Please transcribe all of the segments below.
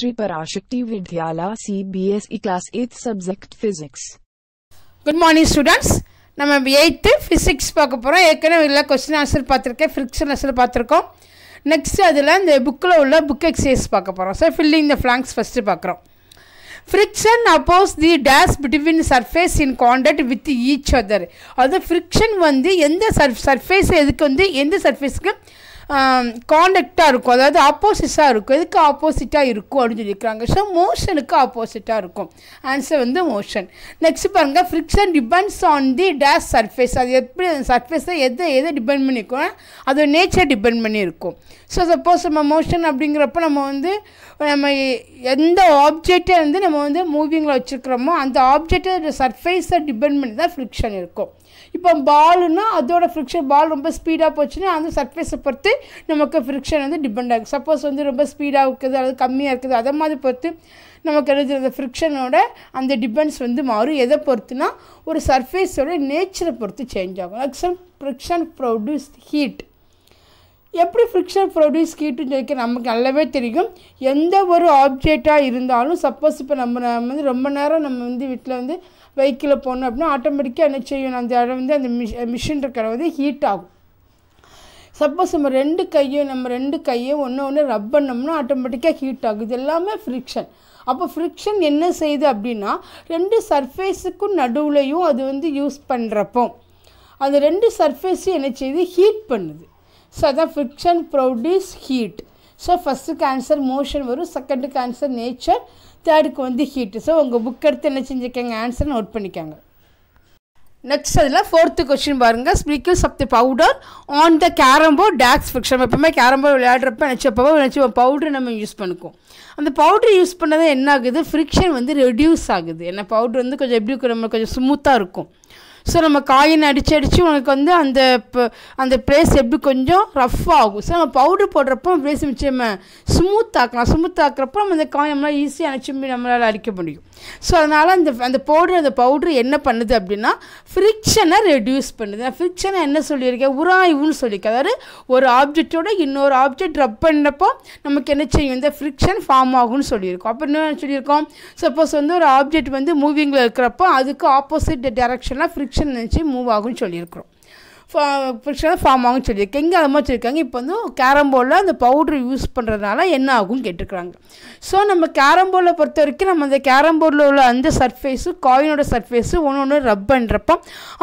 Shri Parashakti Vidyala CBSE class eight subject physics good morning students நம்ம eight physics பார்க்க போகிறோம் ஏற்கனவே இல்லை கொஸ்டின் ஆன்சர் பார்த்துருக்கேன் ஃபிக்ஷன் ஆன்சர் பார்த்துருக்கோம் நெக்ஸ்ட் அதில் இந்த புக்கில் உள்ள புக் எக்ஸசைஸ் பார்க்க போகிறோம் so filling the blanks first பார்க்குறோம் friction opposes the days between surface in contact with each other அது ஃப்ரிக்ஷன் வந்து எந்த சர்ஃப் சர்ஃபேஸ் எதுக்கு வந்து எந்த சர்ஃபேஸ்க்கு காண்டக்டாக இருக்கும் அதாவது ஆப்போசிட்ஸாக இருக்கும் எதுக்கு ஆப்போசிட்டாக இருக்கும் அப்படின்னு சொல்லியிருக்கிறாங்க ஸோ மோஷனுக்கு ஆப்போசிட்டாக இருக்கும் ஆன்சர் வந்து மோஷன் நெக்ஸ்ட் பாருங்கள் friction depends on the dash surface அது எப்படி அந்த சர்ஃபேஸை எதை எதை டிபெண்ட் பண்ணியிருக்கோம் அது நேச்சர் டிபெண்ட் பண்ணியிருக்கும் ஸோ சப்போஸ் நம்ம மோஷன் அப்படிங்கிறப்ப நம்ம வந்து நம்ம எந்த ஆப்ஜெக்டை வந்து நம்ம வந்து மூவிங்கில் வச்சுருக்கிறோமோ அந்த ஆப்ஜெக்டை சர்ஃபேஸை டிபெண்ட் பண்ணி தான் ஃப்ரிக்ஷன் இருக்கும் இப்போ பாலுன்னா அதோட ஃப்ரிக்ஷன் பால் ரொம்ப ஸ்பீடாக போச்சுன்னா அந்த சர்ஃபேஸை பொறுத்து நமக்கு ஃப்ரிக்ஷன் வந்து டிபெண்ட் ஆகும் சப்போஸ் வந்து ரொம்ப ஸ்பீடாக இருக்குது அல்லது கம்மியாக இருக்குது அதை மாதிரி பொறுத்து நமக்கு எழுதுகிற அந்த ஃப்ரிக்ஷனோட அந்த டிபெண்ட்ஸ் வந்து மாறும் எதை பொறுத்துனா ஒரு சர்ஃபேஸோட நேச்சரை பொறுத்து சேஞ்ச் ஆகும் ஆக்சுவல் ஃப்ரிக்ஷன் ப்ரொடியூஸ் ஹீட் எப்படி ஃப்ரிக்ஷன் ப்ரொடியூஸ் ஹீட்டுன்னு சொல்லி நமக்கு நல்லாவே தெரியும் எந்த ஒரு ஆப்ஜெக்டாக இருந்தாலும் சப்போஸ் இப்போ நம்ம நம்ம வந்து ரொம்ப நேரம் நம்ம வந்து வீட்டில் வந்து வெஹிக்கிளில் போகணும் அப்படின்னா ஆட்டோமேட்டிக்காக என்ன செய்யணும் அந்த இடம் வந்து அந்த மிஷ் மிஷின் இருக்கிற வந்து ஹீட் ஆகும் சப்போஸ் நம்ம ரெண்டு கையும் நம்ம ரெண்டு கையும் ஒன்று ஒன்று ரப் பண்ணோம்னா ஆட்டோமேட்டிக்காக ஹீட் ஆகும் இது எல்லாமே ஃப்ரிக்ஷன் அப்போ ஃப்ரிக்ஷன் என்ன செய்யுது அப்படின்னா ரெண்டு சர்ஃபேஸுக்கும் நடுவுலையும் அது வந்து யூஸ் பண்ணுறப்போ அந்த ரெண்டு சர்ஃபேஸையும் என்ன செய்யுது ஹீட் பண்ணுது ஸோ அதான் ஃப்ரிக்ஷன் ப்ரொடியூஸ் ஹீட் ஸோ ஃபஸ்ட்டுக்கு ஆன்சர் மோஷன் வரும் செகண்டுக்கு ஆன்சர் நேச்சர் தேர்டுக்கு வந்து ஹீட்டு ஸோ உங்கள் புக் எடுத்து என்ன செஞ்சுக்கங்க ஆன்சர் நோட் பண்ணிக்கோங்க நெக்ஸ்ட் அதில் ஃபோர்த்து கொஸ்டின் பாருங்கள் speakers of the powder on the carrom board takes friction எப்பவுமே கேரம்போ விளையாடுறப்ப நினச்சப்போ நினச்சி பவுடர் நம்ம யூஸ் பண்ணிக்குவோம் அந்த பவுடர் யூஸ் பண்ணதான் என்ன ஆகுது ஃப்ரிக்ஷன் வந்து ரெடியூஸ் ஆகுது ஏன்னா பவுடர் வந்து கொஞ்சம் எப்படி நம்ம கொஞ்சம் ஸ்மூத்தாக இருக்கும் ஸோ நம்ம காயின் அடித்து அடித்து உனக்கு வந்து அந்த அந்த ப்ளேஸ் எப்படி கொஞ்சம் ரஃப் ஆகும் ஸோ நம்ம பவுடர் போடுறப்போ ப்ளேஸ் நிச்சயமே ஸ்மூத் ஆக்கலாம் ஸ்மூத் ஆக்குறப்போ நம்ம அந்த காயின் நம்மளால் ஈஸியாக அணைச்சி நம்மளால் அடிக்க முடியும் ஸோ அதனால் அந்த அந்த பவுடர் அந்த பவுடர் என்ன பண்ணுது அப்படின்னா ஃப்ரிக்ஷனை ரெடியூஸ் பண்ணுது ஃப்ரிக்ஷனை என்ன சொல்லியிருக்கேன் உராய்வுன்னு சொல்லியிருக்கேன் அதாவது ஒரு ஆப்ஜெக்டோட இன்னொரு ஆப்ஜெக்ட் ரப் பண்ணப்போ நமக்கு என்ன செய்யும் இந்த ஃப்ரிக்ஷன் ஃபார்ம் ஆகும்னு சொல்லியிருக்கோம் அப்போ என்ன சொல்லியிருக்கோம் சப்போஸ் வந்து ஒரு ஆப்ஜெக்ட் வந்து மூவிங்கில் இருக்கிறப்போ அதுக்கு ஆப்போசிட் டேரக்ஷனாக ஃப்ரிக் ஃப்ரிக்ஷன் நினச்சி மூவ் ஆகும்னு சொல்லியிருக்கிறோம் ஃபிக்ஷனாக ஃபார்ம் ஆகும் சொல்லியிருக்கேன் எங்கே அதை மாதிரி சொல்லியிருக்காங்க இப்போ வந்து கேரம் போர்டில் அந்த பவுட்ரு யூஸ் பண்ணுறதுனால என்ன ஆகும் கேட்டுருக்குறாங்க ஸோ நம்ம கேரம் போர்டில் பொறுத்த வரைக்கும் நம்ம அந்த கேரம் போர்டில் உள்ள அந்த சர்ஃபேஸு காயினோட சர்ஃபேஸு ஒன்று ஒன்று ரப்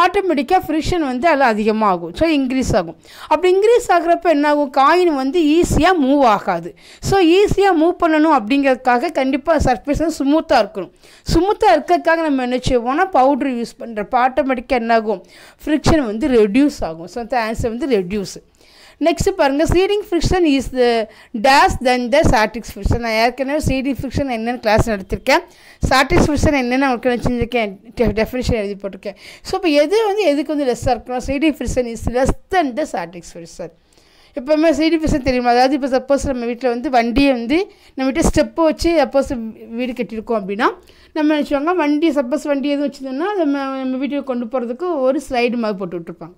ஆட்டோமேட்டிக்காக ஃப்ரிக்ஷன் வந்து அதில் அதிகமாக ஆகும் ஸோ இன்க்ரீஸ் ஆகும் அப்படி இன்க்ரீஸ் ஆகிறப்ப என்ன ஆகும் காயின் வந்து ஈஸியாக மூவ் ஆகாது ஸோ ஈஸியாக மூவ் பண்ணணும் அப்படிங்கிறதுக்காக கண்டிப்பாக சர்ஃபேஸ் வந்து ஸ்மூத்தாக இருக்கணும் ஸ்மூத்தாக இருக்கிறதுக்காக நம்ம என்ன செய்வோம்னா பவுட்ரு யூஸ் பண்ணுறப்ப ஆட்டோமேட்டிக்காக என்னாகும் ஃப்ரிக்ஷன் வந்து ரெடியூஸ் ரெடியூஸ் ஆகும் ஸோ அந்த ஆன்சர் வந்து ரெடியூஸ் நெக்ஸ்ட் பாருங்கள் sliding friction is the days than the static friction நான் ஏற்கனவே சீடிங் ஃபிக்ஷன் என்னென்னு கிளாஸ் நடத்திருக்கேன் ஸ்டாட்டிக்ஸ் ஃபிக்ஷன் என்னென்னு அவருக்கு நினச்சிருக்கேன் டெஃபினேஷன் எழுதி போட்டிருக்கேன் ஸோ இப்போ எது வந்து எதுக்கு வந்து லெஸ்ஸாக இருக்கணும் sliding friction is less than the static friction எப்போவுமே சீடி பிசன் தெரியுமா அதாவது இப்போ சப்போஸ் நம்ம வீட்டில் வந்து வண்டியை வந்து நம்ம வீட்டை ஸ்டெப்பு வச்சு சப்போஸ் வீடு கட்டியிருக்கோம் அப்படின்னா நம்ம நினச்சிவாங்க வண்டி சப்போஸ் வண்டி எதுவும் வச்சுருந்தோம்னா நம்ம நம்ம வீட்டுக்கு கொண்டு போகிறதுக்கு ஒரு ஸ்லைடு மாதிரி போட்டு விட்ருப்பாங்க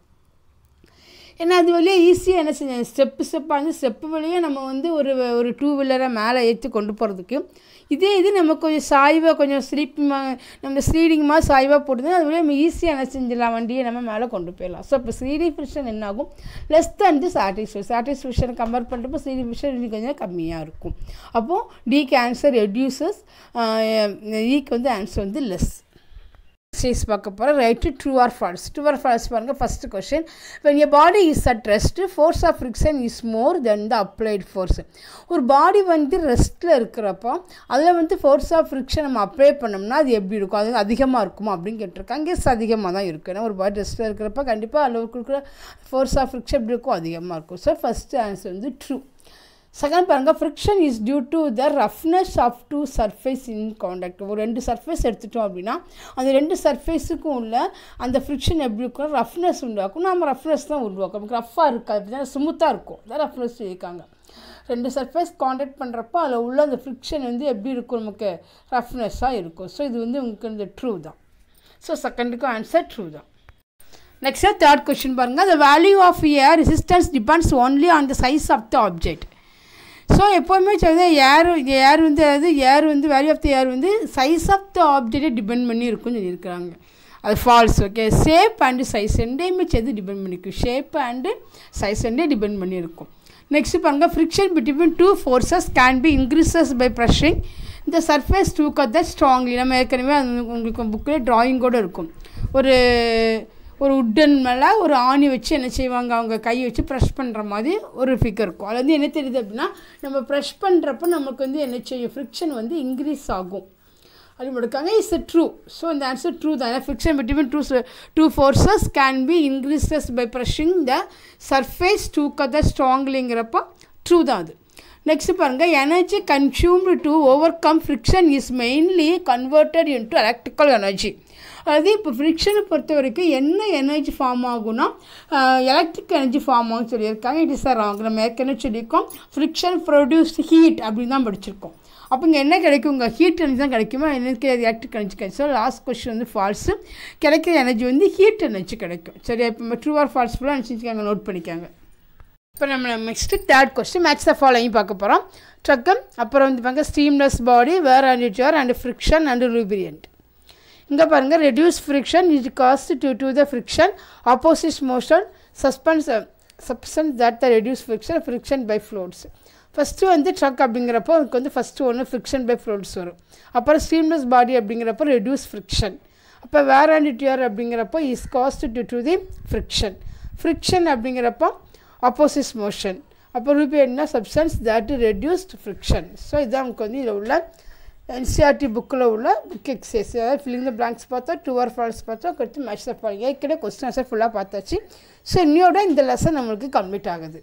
ஏன்னா அது வழியாக ஈஸியாக என்ன செஞ்சேன் ஸ்டெப்பு ஸ்டெப்பாக இருந்து ஸ்டெப்பு வழியாக நம்ம வந்து ஒரு ஒரு டூ வீலரை மேலே ஏற்றி கொண்டு போகிறதுக்கு இதே இது நம்ம கொஞ்சம் சாய்வாக கொஞ்சம் ஸ்லீப்பிமாக நம்ம ஸ்லீடிங்கமாக சாய்வாக போட்டு அது வழியாக நம்ம ஈஸியாக என்ன செஞ்சிடலாம் வண்டியை நம்ம மேலே கொண்டு போயிடலாம் ஸோ இப்போ ஸ்லீடிஃபிஷன் என்ன ஆகும் less than the static static friction compare பண்ணுறப்போ ஸ்லீடிஃபிஷன் இன்னும் கொஞ்சம் கம்மியாக இருக்கும் அப்போது டி கேன்சர் ரெடியூசஸ் ஈக்கு வந்து ஆன்சர் வந்து லெஸ் எக்ஸசைஸ் பார்க்க போகிறோம் right true or false true or false பாருங்கள் first question when a body is at rest force of friction is more than the applied force ஒரு பாடி வந்து ரெஸ்ட்டில் இருக்கிறப்போ அதில் வந்து ஃபோர்ஸ் ஆஃப் ஃப்ரிக்ஷன் நம்ம அப்ளை பண்ணோம்னா அது எப்படி இருக்கும் அது அதிகமாக இருக்குமா அப்படின்னு கேட்டிருக்காங்க எஸ் அதிகமாக தான் இருக்குது ஏன்னா ஒரு பாடி ரெஸ்ட்டில் இருக்கிறப்ப கண்டிப்பாக அளவுக்கு இருக்கிற ஃபோர்ஸ் ஆஃப் ஃப்ரிக்ஷன் எப்படி இருக்கும் அதிகமாக இருக்கும் ஸோ ஃபஸ்ட்டு ஆன்சர் வந்து ட்ரூ செகண்ட் பாருங்கள் friction is due to the roughness of two surface in contact ஒரு ரெண்டு சர்ஃபேஸ் எடுத்துட்டோம் அப்படின்னா அந்த ரெண்டு சர்ஃபேஸுக்கும் உள்ள அந்த ஃப்ரிக்ஷன் எப்படி இருக்கும் ரஃப்னஸ் உண்டாக்கும் நம்ம ரஃப்னஸ் தான் உருவாக்கும் நமக்கு ரஃப்பாக இருக்காது அப்படின்னா ஸ்மூத்தாக இருக்கும் அதான் ரஃப்னஸ் இருக்காங்க ரெண்டு சர்ஃபேஸ் காண்டாக்ட் பண்ணுறப்போ அதில் உள்ள அந்த ஃப்ரிக்ஷன் வந்து எப்படி இருக்கும் நமக்கு ரஃப்னஸ்ஸாக இருக்கும் ஸோ இது வந்து உங்களுக்கு இந்த ட்ரூ தான் ஸோ செகண்டுக்கும் ஆன்சர் ட்ரூ தான் நெக்ஸ்ட்டாக தேர்ட் கொஷின் பாருங்கள் the value of air resistance depends only on the size of the object so எப்போவுமே சொல்லுது ஏர் ஏர் வந்து அதாவது ஏர் வந்து வேல்யூ ஆஃப் த ஏர் வந்து சைஸ் ஆஃப் த ஆப்ஜெக்டே டிபெண்ட் பண்ணி இருக்கும்னு சொல்லியிருக்கிறாங்க அது false okay shape and size ரெண்டையுமே சேர்த்து டிபெண்ட் பண்ணிருக்கும் ஷேப் அண்டு சைஸ் ரெண்டே டிபெண்ட் பண்ணியிருக்கும் நெக்ஸ்ட் பாருங்கள் friction between two forces can be increases by pressuring இந்த சர்ஃபேஸ் டூ கட் ஸ்ட்ராங்லி நம்ம ஏற்கனவே அது உங்களுக்கு புக்கில் ட்ராயிங் கூட இருக்கும் ஒரு ஒரு உட்டன் மேலே ஒரு ஆணி வச்சு என்ன செய்வாங்க அவங்க கையை வச்சு ப்ரெஷ் பண்ணுற மாதிரி ஒரு ஃபிகர் இருக்கும் அது வந்து என்ன தெரியுது அப்படின்னா நம்ம ப்ரெஷ் பண்ணுறப்ப நமக்கு வந்து என்ன செய்யும் ஃப்ரிக்ஷன் வந்து இன்க்ரீஸ் ஆகும் அது முடிக்காங்க இஸ் ட்ரூ ஸோ இந்த ஆன்சர் ட்ரூ தான் ஏன்னா friction between two two forces can be increases by pressing the surface together ஸ்ட்ராங்லிங்கிறப்போ ட்ரூ தான் அது நெக்ஸ்ட் பாருங்கள் energy consumed to overcome friction is mainly converted into electrical energy அதாவது இப்போ ஃப்ரிக்ஷனை பொறுத்த வரைக்கும் என்ன எனர்ஜி ஃபார்ம் ஆகும்னா எலக்ட்ரிக் எனர்ஜி ஃபார்ம் ஆகும்னு சொல்லியிருக்காங்க இட் இஸ் அ ராங் நம்ம ஏற்கனவே சொல்லியிருக்கோம் ஃப்ரிக்ஷன் ப்ரொடியூஸ் ஹீட் அப்படின்னு தான் படிச்சிருக்கோம் அப்போ இங்கே என்ன கிடைக்கும் உங்கள் ஹீட் எனர்ஜி தான் கிடைக்குமா எனக்கு எலக்ட்ரிக் எனர்ஜி கிடைச்சோம் லாஸ்ட் கொஸ்டின் வந்து ஃபால்ஸு கிடைக்கிற எனர்ஜி வந்து ஹீட் எனர்ஜி கிடைக்கும் சரியா இப்போ ட்ரூ ஆர் ஃபால்ஸ் ஃபுல்லாக நினச்சிக்காங்க நோட் பண்ணிக்காங்க இப்போ நம்ம next third question match the following பார்க்க போகிறோம் ட்ரக்கம் அப்புறம் வந்து பார்க்க streamlined body wear and it and friction and lubricant இங்கே பாருங்கள் reduce friction it caused to to the friction opposite motion suspense substance that the reduce friction friction by floats first வந்து drag அப்படிங்கிறப்போ அதுக்கு வந்து ஃபஸ்ட்டு ஒன்று friction by floats வரும் அப்புறம் ஸ்டீம்லெஸ் பாடி அப்படிங்கிறப்போ ரெடியூஸ் ஃப்ரிக்ஷன் அப்போ வேர் அண்ட் டியூர் அப்படிங்கிறப்போ is caused due to the friction friction அப்படிங்கிறப்போ ஆப்போசிட் மோஷன் அப்போ ரூபி என்ன substance that reduced friction so இதுதான் நமக்கு வந்து இதில் உள்ள என்சிஆர்டி புக்கில் e உள்ள புக் எக்ஸசைஸ் அதாவது ஃபில்லிங் த பிளாங்க்ஸ் பார்த்தோம் டூ ஆர் ஃபால்ஸ் பார்த்தோம் கொடுத்து மேட்ச் ஃபால் ஏற்கனவே கொஸ்டின் ஆன்சர் ஃபுல்லாக பார்த்தாச்சு ஸோ இன்னியோட இந்த லெசன் நம்மளுக்கு கம்ப்ளீட் ஆகுது